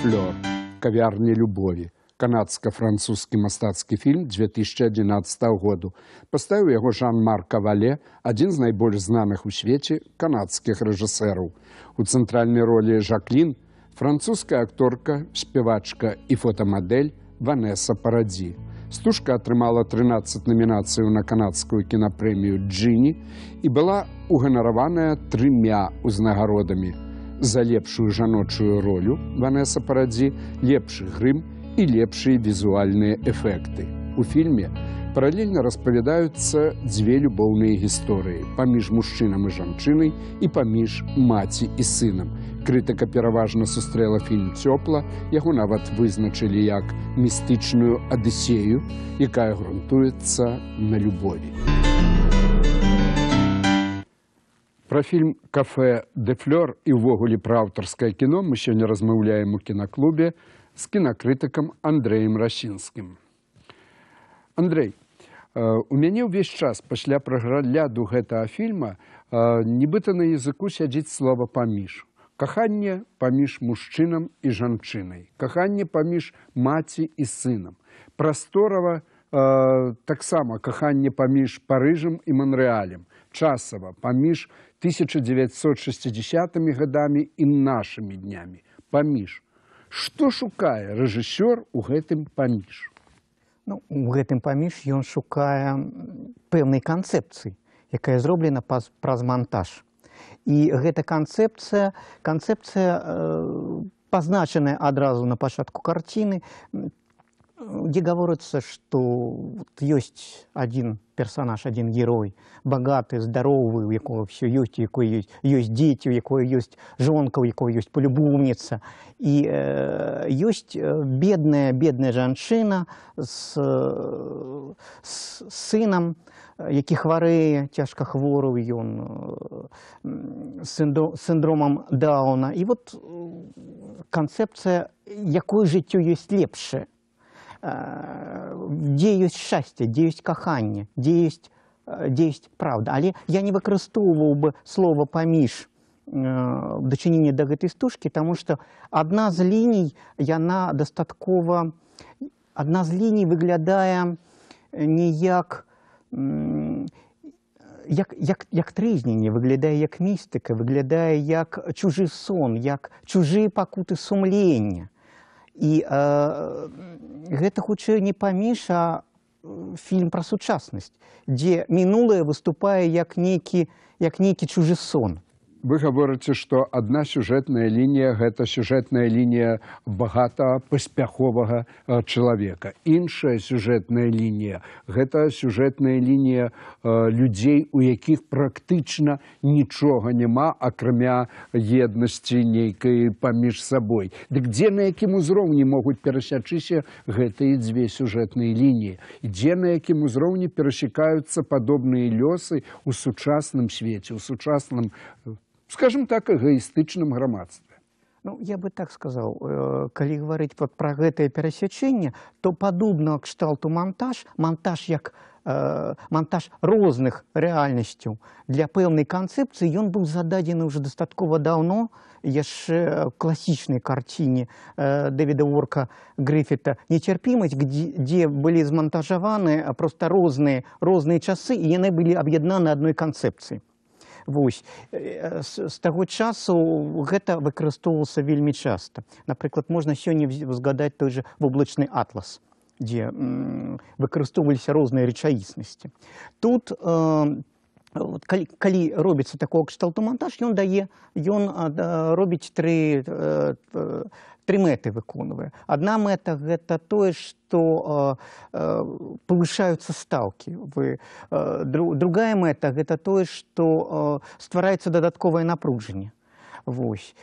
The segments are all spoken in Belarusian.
флёр кавярні любові канадска-французскі мастацкі фільм 2011 году паставіў яго жан-мар кавале адзін з найбольш знаных у свеце канадскіх рэжысэраў у цэнтральнай ролі жаклін французская акторка спявачка і фотамадэль ванесса парадзі стужка атрымала 13 намінацыяў на канадскую кінапрэмію джині і была уганараваная трымя узнагародамі у за лепшую жаночую ролю Ванесса Парадзі, лепшы грым і лепшыя візуальныя эфекты. У фільме паралельна распавядаюцца дзве любоўныя гісторыі паміж мужчынам і жанчынай і паміж маці і сынам. Крытыка пераважна сустрэла фільм цёпла, яго нават вызначылі як містычную адысею, якая грунтуецца на любові. Музыка Пра фільм кафе дэфлёр і ўвогуле пра аўтарскае кіно мы сёння размаўляем у кінаклубе з кінакрытыкам андреем расінскім андрей у мяне ўвесь час пасля праграляду гэтага фільма нібыта на языку сядзіць слова паміж каханне паміж мужчынам і жанчынай каханне паміж маці і сынам прасторава э, таксама каханне паміж парыжам і манрэалем часава паміж 1960 годами і нашими днямі паміж што шукае рэжысёр у гэтым паміж ну, у гэтым паміж ён шукае пэўнай канцэпцыі якая зроблена праз монтаж і гэта канцэпцыя канцэпцыя э, пазначаная адразу на пачатку карціны где говорится, что вот есть один персонаж, один герой, богатый, здоровый, у которого все есть, у которого есть, есть дети, у которого есть женка, у которого есть полюбовница. И э, есть э, бедная, бедная женщина с, с сыном, который хворый, тяжко хворый, он э, с синдромом Дауна. И вот концепция, какое житье есть лепшее. Э, дзе ёсць шчасце, дзе ёсць каханне, дзе ёсць э, дзесь праўда, але я не выкарыстоўваў бы слова паміж э, дачыненне да гэтай стужкі, таму што адна з ліній яна дастаткова адна з ліній выглядае неяк як, як, як трызненне выглядае як містыка, выглядае як чужы сон, як чужыя пакуты сумлення і э, гэта хутчэй не паміж а э, фільм пра сучаснасць дзе мінулае выступае як нейкі як нейкі чужы сон вы гаворыце што адна сюжэтная лінія гэта сюжэтная лінія багата паспяховага э, чалавека іншая сюжэтная лінія гэта сюжэтная лінія э, людзей у якіх практычна нічога няма акрамя еднасці нейкай паміж сабой дык дзе на якім узроўні могуць перасячыся гэтыя дзве сюжэтныя лініі і дзе на якім узроўні перасякаюцца падобныя лёсы у сучасным свеце у сучасным скажем так, эгоістычным грамадстве. Ну, я бы так сказал, э, калі гаварыць вот пра гэтае перасячэнне, то падобна кшталту монтаж, монтаж як э, монтаж розных рэальнасцяў для пэўнай канцэпцыі ён быў зададзены ўжо дастаткова даўно яшчэ класічнай карціне э, дэвіда ворка грыфіта нецярпімасць дзе былі змантажаваны проста розныя розныя часы і яны былі аб'яднаны адной канцэпцыі Вось, з э, таго часу гэта выкарыстоўвалася вельмі часта. Напрыклад, можна сёння узгадаць той жа вублачны атлас, дзе выкарыстоўваліся розныя рэчаіснасці. Тут э, вот, калі, калі робіцца такого кшталту монтаж ён дае ён робіць тры э, э, тры мэты выконвае адна мэта гэта тое што э, павышаюцца стаўкі вы другая мэта гэта тое што ствараецца дадатковае напружанне Вось.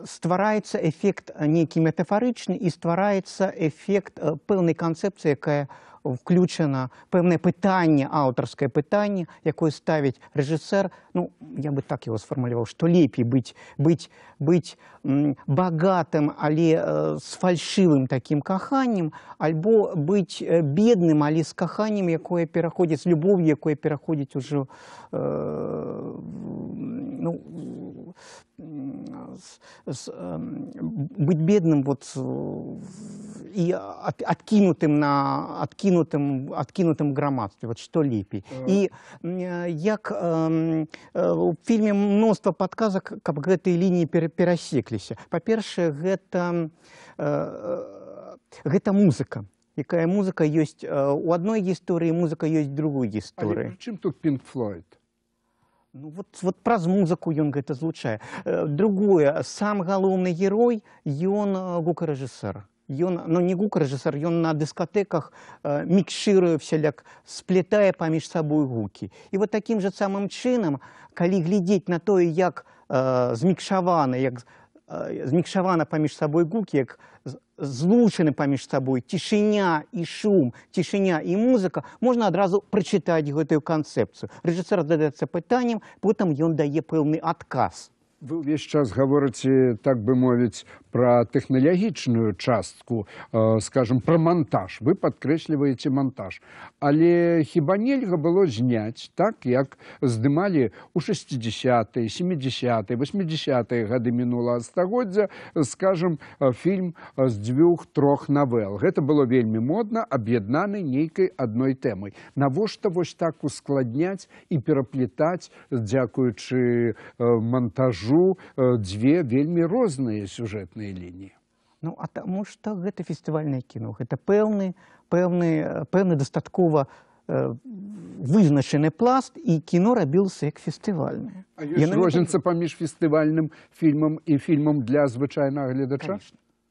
ствараецца эфект нейкі метафарычны і ствараецца эфект э, пэўнай канцэпцыі, якая ўключана пэўнае пытанне аўтарскае пытанне, якое ставіць рэжысэр ну, я бы так яго сфармуляваў, што лепей быць, быць, быць багатым, але э, з фальшывым такім каханнем, альбо быць э, бедным, але з каханнем, якое пераходзіць любоў, якое пераходзіць ужо ну, с, с, э, быть бедным вот, э, и от, откинутым, на, откинутым, откинутым в громадстве, вот что липи. Uh -huh. И як, э, э, в фильме множество подказок, как бы этой линии пер, пересеклись. По-перше, это, э, э, это музыка. Якая музыка есть э, у одной гісторыі музыка ёсць другой гісторыі чым тут пінк флойд Ну, вот, вот про музыку он это звучит. Э, другое, сам главный герой, он э, гукорежиссер. Он, ну, не гукорежиссер, он на дискотеках э, микширует вселяк, сплетая помеж собой гуки. И вот таким же самым чином, когда глядеть на то, как э, змикшавана, как э, змикшавана помеж собой гуки, как злучаны паміж сабой цішыня і шум цішыня і музыка можна адразу прачытаць гэтую канцэпцыю рэжысер дадаецца пытаннем потым ён дае пэўны адказ вы ўвесь час гаворыце так бы мовіць про технологичную частку, э, скажем, про монтаж. Вы подкресливаете монтаж. Але хиба нельга было снять так, как сдымали у 60-е, 70-е, 80-е годы минулого стагодзя, скажем, э, фильм с э, двух-трех новелл. Это было вельми модно, объединены некой одной темой. На во что вот так ускладнять и переплетать, дякуючи монтажу, две вельми розные сюжеты сюжэтныя лініі ну а таму што гэта фестывальнае кіно гэта пэўны пэўны э, пэўны дастаткова э, вызначаны пласт і кіно рабілася як фестывальнае яна розніца паміж фестывальным фільмам і фільмам для звычайнага гледача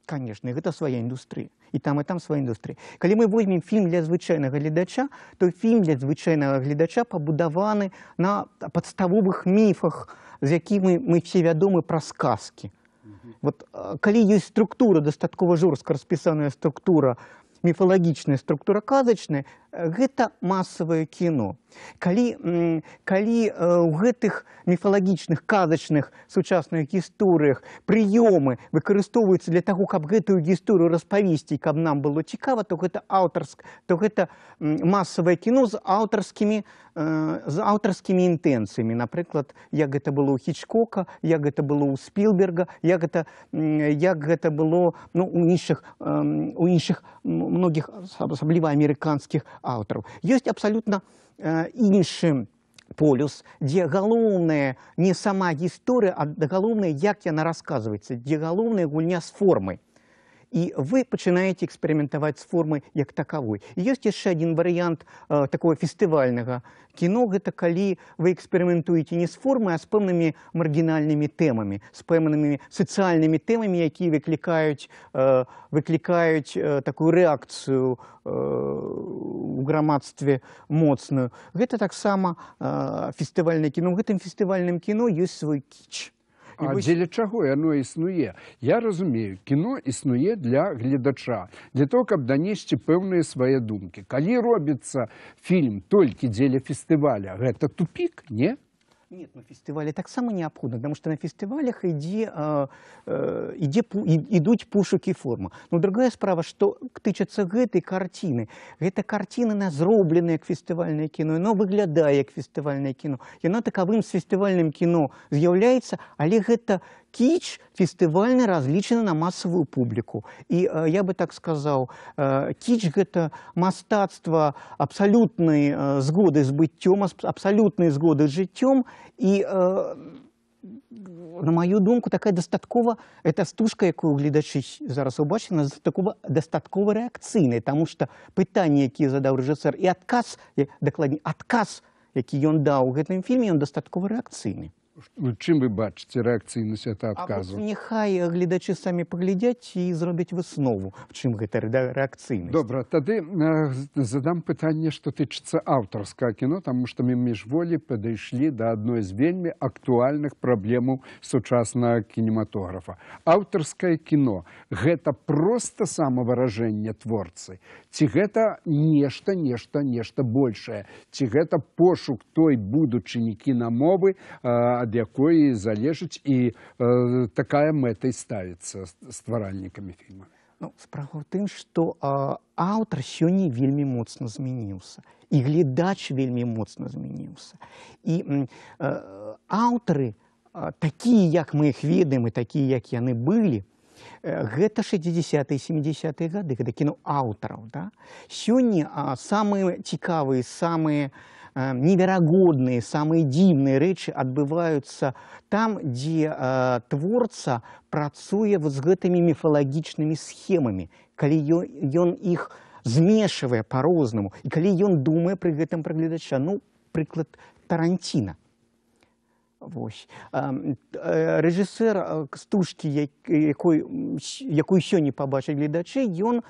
конечно гэта свая індустрыя і там і там свая індустрыя калі мы возьмем фільм для звычайнага гледача то фільм для звычайнага гледача пабудаваны на падставовых міфах з якімі мы все вядомы пра сказкі вот, калі ёсць структура дастаткова жорстка распісаная структура міфалагічная структура казачная Э, гэта масавае кіно калі, калі э, ў гэтых міфалагічных казачных сучасных гісторыях прыёмы выкарыстоўваюцца для таго каб гэтую гісторыю распавесці каб нам было цікава то гэта аўтарск то гэта масавае кіно з аўтарскімі э, з аўтарскімі інтэнцыямі напрыклад як гэта было ў хічкока як гэта было ў спилберга як гэта, як гэта было ну, у іншых у іншых многіх асабліва амерыканскіх аўтараў ёсць абсалютна э, іншым полюс дзе галоўнае не сама история, а галоўнае как яна расказваецца дзе галоўная гульня с формой. і вы пачынаеце эксперыментаваць з формай як такавой. Ёс яшчэ адзін варыянт э, такого фестывальнага кіно гэта калі вы эксперыментуеце не з формай, а з пэўнымі маргінальнымі тэмамі, з пэўнымі сацыяльнымі тэмамі, якія выклікаюць, э, выклікаюць э, такую рэакцыю у грамадстве моцную. Гэта таксама фестывальнае кіно, гэтым фестывальным кіно ёсць свой кіч. А быть... для чего оно існує? Я розумію, кіно існує для глядача, для того, каб донести певные свои думки. Коли робится фильм только для фестиваля, это тупик, не? Нет, на фестивале так само необходимо, потому что на фестивалях иди, э, э, иди, пу, и, идут пушуки формы. Но другая справа, что тычется этой картины. Эта картина, она сделана к фестивальному кино, она выглядит как фестивальное кино. И она таковым с фестивальным кино является, але это кич фестывальна разлічаны на масавую публіку і э, я бы так сказаў э, кіч гэта мастацтва абсалютнай э, згоды збыццём абсалютнай згоды з жыццём і э, На маю думку, такая дастаткова эта стужка, якую гледачы зараз убачана, дастаткова, дастаткова рэакцыйнай, таму што пытанні, які задаў рэжысэр і адказ дакладней адказ, які ён даў у гэтым фільме, ён дастаткова рэакцыйны. Ну, чым вы бачыце рэакцыі на свята адказу? Няхай гледачы самі паглядзяць і зробяць выснову, в чым гэта рэакцыйнасць. Добра, тады э, задам пытанне, што тычыцца аўтарскага кіно, таму што мы міжволі падышлі да адной з вельмі актуальных праблемаў сучаснага кінематографа. Аўтарскае кіно гэта проста самавыражэнне творцы. Ці гэта нешта, нешта, нешта большае, ці гэта пошук той будучыні кінамовы ад э, ад якой залежыць і э, такая мэта і ставіцца стваральнікамі фільма ну, справа ў тым што э, аўтар сёння вельмі моцна змяніўся і гледач вельмі моцна змяніўся і э, аўтары такія як мы іх ведаем і такія як яны былі э, Гэта 60 70 гады гэта кіно аўтараў да? сёння самыя цікавыя самыя Э, неверагодные, самые дивные речи отбываются там, где э, творца працуя вот с этими мифологичными схемами, когда он их смешивая по-разному, и когда он думая при этом про глядача, ну, приклад Тарантино. Вот. Э, режиссер э, стушки, якой еще не побачил глядачей, он,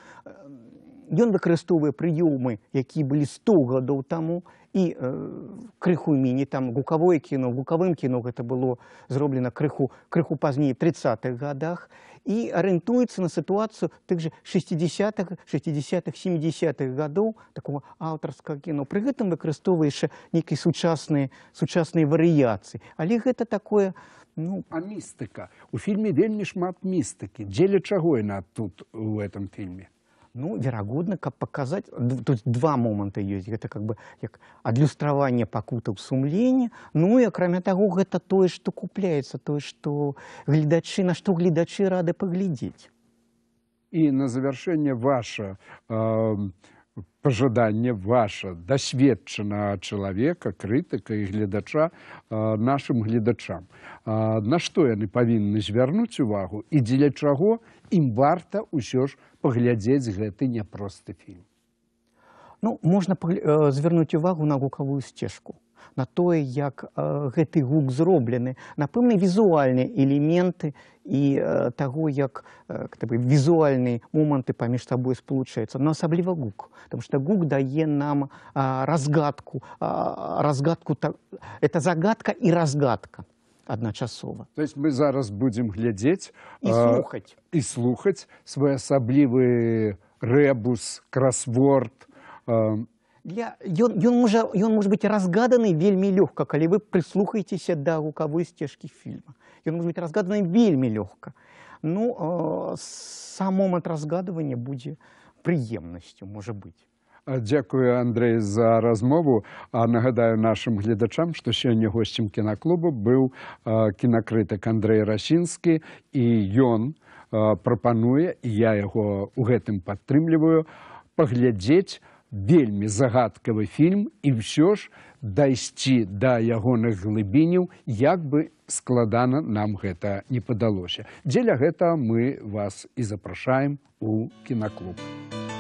он выкрестовывает приемы, которые были 100 годов тому, і э, крыху міні там гукавое кіно гукавым кіно гэта было зроблена крыху крыху пазней тридцатых годах і арыентуецца на сітуацыю тых так жа шестдесятх шестдесятх семдесятых гадоў такого аўтарскага кіно пры гэтым выкарыстоўваеш нейкі сучасныя сучасныя варыяцыі але гэта такое ну а містыка у фільме вельмі шмат містыкі дзеля чаго яна тут у этом фільме Ну, верагодна, каб паказаць тут два моманты ёсць гэта как бы як адлюстраванне пакутаў сумлення ну і акрамя таго гэта тое што купляецца тое што гледачы на што гледачы рады паглядзець і на завяршэнне ваша э, пожаданне ваша дасведчанага чалавека крытыка і гледача нашим гледачам на што яны павінны звярнуць увагу і дзеля чаго ім варта ўсё ж паглядзець гэты няпросты фільм ну можна э, звярнуць увагу на гукавую сцежку на тое, як э, гэты гук зроблены, напэўны візуальныя элементы і э, таго, як э, візуальныя моманты паміж табой спалучаюцца, но асабліва гук, там што гук дае нам э, разгадку э, разгадку та... это загадка і разгадка адначасова. То есть мы зараз будзем глядзець і слухаць э, своеасаблівы рэбус, красворд. Э, для... ён, ён, можа, ён можа быць разгаданы вельмі лёгка, калі вы прыслухаецеся да гукавой сцежкі фільма. Ён можа быць разгаданы вельмі лёгка. Ну э, сам момант разгадывання будзе прыемнасцю можа быць. Э, Дзякую Андрэй за размову, а нагадаю нашым гледачам, што сёння госцем кінаклуба быў э, кінакрытык Андрэй Расінскі і ён э, прапануе, і я яго ў гэтым падтрымліваю паглядзець, вельмі загадкавы фільм і ўсё ж дайсці да ягоных глыбіняў як бы складана нам гэта не падалося. Дзеля гэта мы вас і запрашаем у кінаклуб.